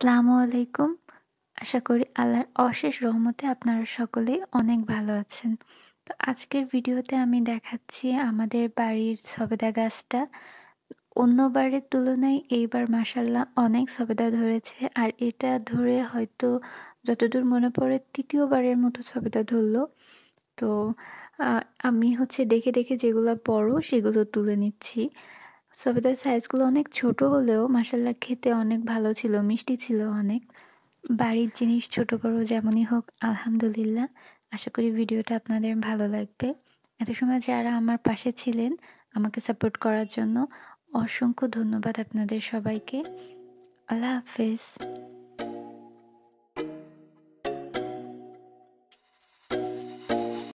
আসসালামু আলাইকুম আশা করি আল্লাহর অশেষ রহমতে আপনারা সকলেই অনেক ভালো আছেন তো আজকের ভিডিওতে আমি দেখাচ্ছি আমাদের বাড়ির সবেদা গাছটা অন্যবারের তুলনায় এইবার মাসাল্লাহ অনেক সবেদা ধরেছে আর এটা ধরে হয়তো যতদূর মনে পড়ে তৃতীয়বারের মতো সবেদা ধরলো তো আমি হচ্ছে দেখে দেখে যেগুলো পড়ো সেগুলো তুলে নিচ্ছি সবেদার সাইজগুলো অনেক ছোট হলেও মাসাল্লা খেতে অনেক ভালো ছিল মিষ্টি ছিল অনেক বাড়ির জিনিস ছোট বড় যেমনই হোক আলহামদুলিল্লাহ আশা করি ভিডিওটা আপনাদের ভালো লাগবে এত সময় যারা আমার পাশে ছিলেন আমাকে সাপোর্ট করার জন্য অসংখ্য ধন্যবাদ আপনাদের সবাইকে আল্লাহ হাফেজ